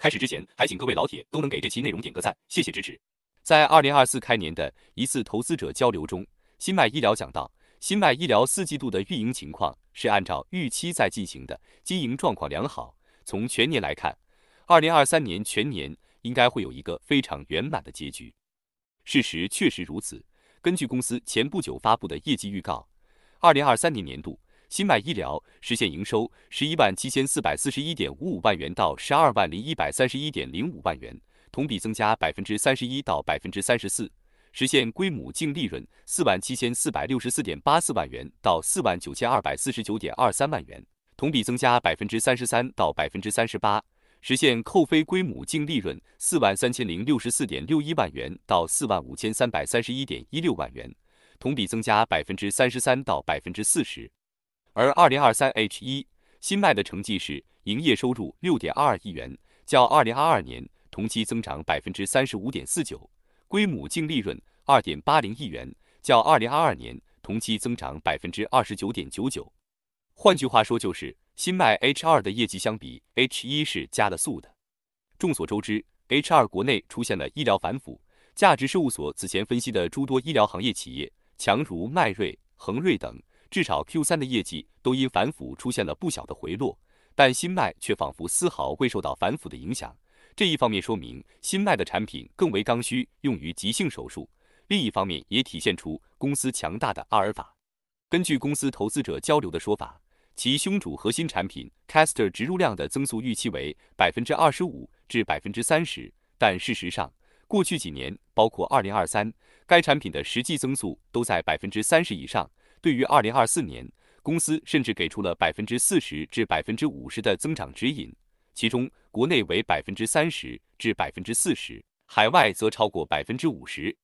开始之前，还请各位老铁都能给这期内容点个赞，谢谢支持。在二零二四开年的一次投资者交流中，新麦医疗讲到，新麦医疗四季度的运营情况是按照预期在进行的，经营状况良好。从全年来看，二零二三年全年应该会有一个非常圆满的结局。事实确实如此。根据公司前不久发布的业绩预告，二零二三年年度。新麦医疗实现营收十一万七千四百四十一点五五万元到十二万零一百三十一点零五万元，同比增加百分之三十一到百分之三十四，实现归母净利润四万七千四百六十四点八四万元到四万九千二百四十九点二三万元，同比增加百分之三十三到百分之三十八，实现扣非归母净利润四万三千零六十四点六一万元到四万五千三百三十一点一六万元，同比增加百分之三十三到百分之四十。而二零二三 H 一新麦的成绩是营业收入六点二二亿元，较二零二二年同期增长百分之三十五点四九，归母净利润二点八零亿元，较二零二二年同期增长百分之二十九点九九。换句话说，就是新麦 H 二的业绩相比 H 一是加了速的。众所周知，H 二国内出现了医疗反腐，价值事务所此前分析的诸多医疗行业企业，强如迈瑞、恒瑞等。至少 Q 三的业绩都因反腐出现了不小的回落，但新麦却仿佛丝毫未受到反腐的影响。这一方面说明新麦的产品更为刚需，用于急性手术；另一方面也体现出公司强大的阿尔法。根据公司投资者交流的说法，其胸主核心产品 Caster 植入量的增速预期为百分之二十五至百分之三十，但事实上，过去几年，包括二零二三，该产品的实际增速都在百分之三十以上。对于二零二四年，公司甚至给出了百分之四十至百分之五十的增长指引，其中国内为百分之三十至百分之四十，海外则超过百分之五十。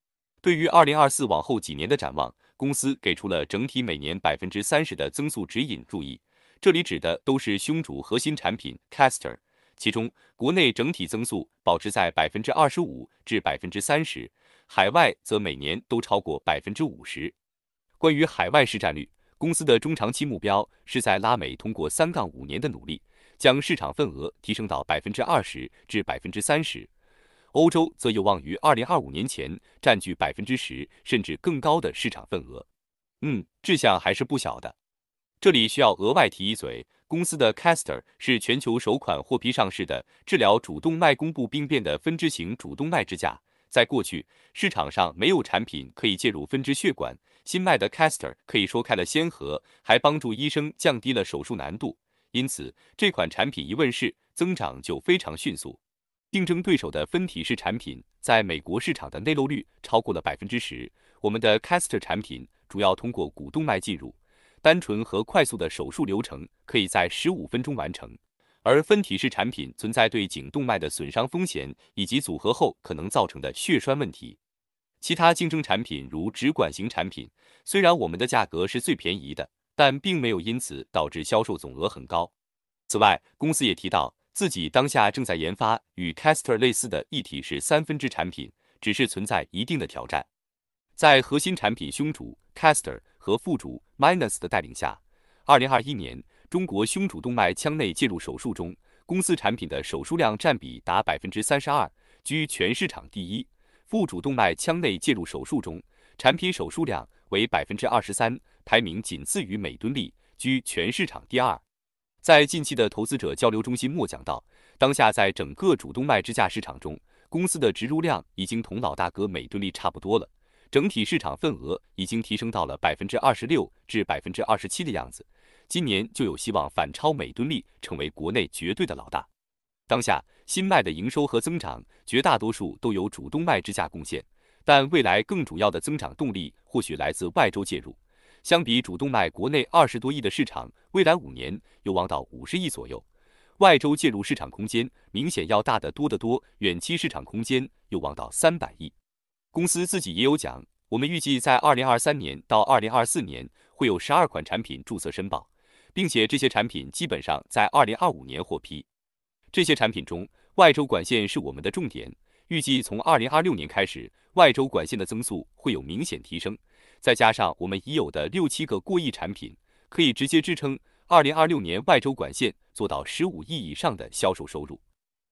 对于二零二四往后几年的展望，公司给出了整体每年百分之三十的增速指引。注意，这里指的都是胸主核心产品 c a s t e r 其中国内整体增速保持在百分之二十五至百分之三十，海外则每年都超过百分之五十。关于海外市占率，公司的中长期目标是在拉美通过三杠五年的努力，将市场份额提升到百分之二十至百分之三十。欧洲则有望于二零二五年前占据百分之十甚至更高的市场份额。嗯，志向还是不小的。这里需要额外提一嘴，公司的 c a s t e r 是全球首款获批上市的治疗主动脉弓部病变的分支型主动脉支架。在过去，市场上没有产品可以介入分支血管。新卖的 Caster 可以说开了先河，还帮助医生降低了手术难度。因此，这款产品一问世，增长就非常迅速。竞争对手的分体式产品在美国市场的内漏率超过了百分之十。我们的 Caster 产品主要通过股动脉进入，单纯和快速的手术流程可以在十五分钟完成。而分体式产品存在对颈动脉的损伤风险，以及组合后可能造成的血栓问题。其他竞争产品如直管型产品，虽然我们的价格是最便宜的，但并没有因此导致销售总额很高。此外，公司也提到自己当下正在研发与 c a s t e r 类似的一体式三分之产品，只是存在一定的挑战。在核心产品胸主 c a s t e r 和副主 Minus 的带领下，二零二一年。中国胸主动脉腔内介入手术中，公司产品的手术量占比达百分之三十二，居全市场第一。腹主动脉腔内介入手术中，产品手术量为百分之二十三，排名仅次于美敦力，居全市场第二。在近期的投资者交流中心，末讲到，当下在整个主动脉支架市场中，公司的植入量已经同老大哥美敦力差不多了，整体市场份额已经提升到了百分之二十六至百分之二十七的样子。今年就有希望反超美敦力，成为国内绝对的老大。当下新麦的营收和增长，绝大多数都由主动脉支架贡献，但未来更主要的增长动力或许来自外周介入。相比主动脉国内二十多亿的市场，未来五年有望到五十亿左右，外周介入市场空间明显要大得多得多，远期市场空间有望到三百亿。公司自己也有讲，我们预计在二零二三年到二零二四年会有十二款产品注册申报。并且这些产品基本上在二零二五年获批。这些产品中，外周管线是我们的重点，预计从二零二六年开始，外周管线的增速会有明显提升。再加上我们已有的六七个过亿产品，可以直接支撑二零二六年外周管线做到十五亿以上的销售收入。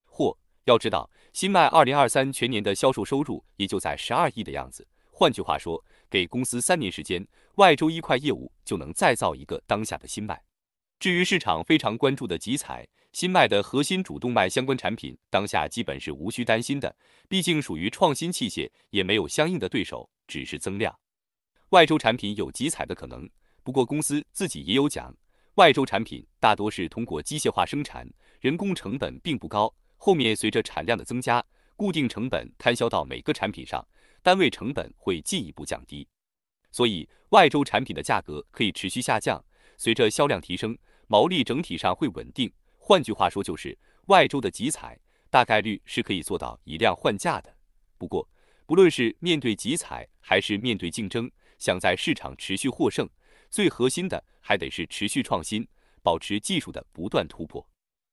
或要知道，新麦二零二三全年的销售收入也就在十二亿的样子。换句话说，给公司三年时间，外周一块业务就能再造一个当下的新麦。至于市场非常关注的集采新脉的核心主动脉相关产品，当下基本是无需担心的，毕竟属于创新器械，也没有相应的对手，只是增量。外周产品有集采的可能，不过公司自己也有讲，外周产品大多是通过机械化生产，人工成本并不高，后面随着产量的增加，固定成本摊销到每个产品上，单位成本会进一步降低，所以外周产品的价格可以持续下降。随着销量提升，毛利整体上会稳定。换句话说，就是外周的集采大概率是可以做到以量换价的。不过，不论是面对集采，还是面对竞争，想在市场持续获胜，最核心的还得是持续创新，保持技术的不断突破。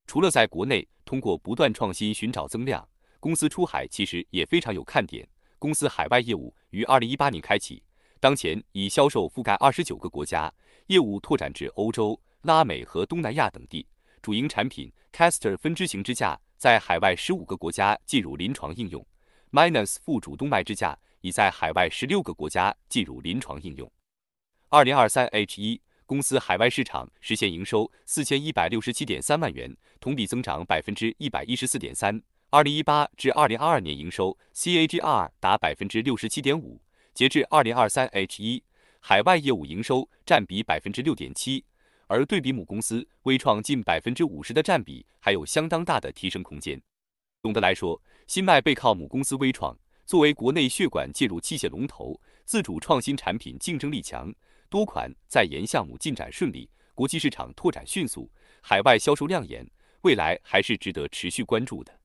除了在国内通过不断创新寻找增量，公司出海其实也非常有看点。公司海外业务于二零一八年开启。当前已销售覆盖二十九个国家，业务拓展至欧洲、拉美和东南亚等地。主营产品 Caster 分支型支架在海外十五个国家进入临床应用，Minus 副主动脉支架已在海外十六个国家进入临床应用。二零二三 H 一，公司海外市场实现营收四千一百六十七点三万元，同比增长百分之一百一十四点三。二零一八至二零二二年，营收 CAGR 达百分之六十七点五。截至二零二三 H 一，海外业务营收占比百分之六点七，而对比母公司微创近百分之五十的占比，还有相当大的提升空间。总的来说，新麦背靠母公司微创，作为国内血管介入器械龙头，自主创新产品竞争力强，多款在研项目进展顺利，国际市场拓展迅速，海外销售亮眼，未来还是值得持续关注的。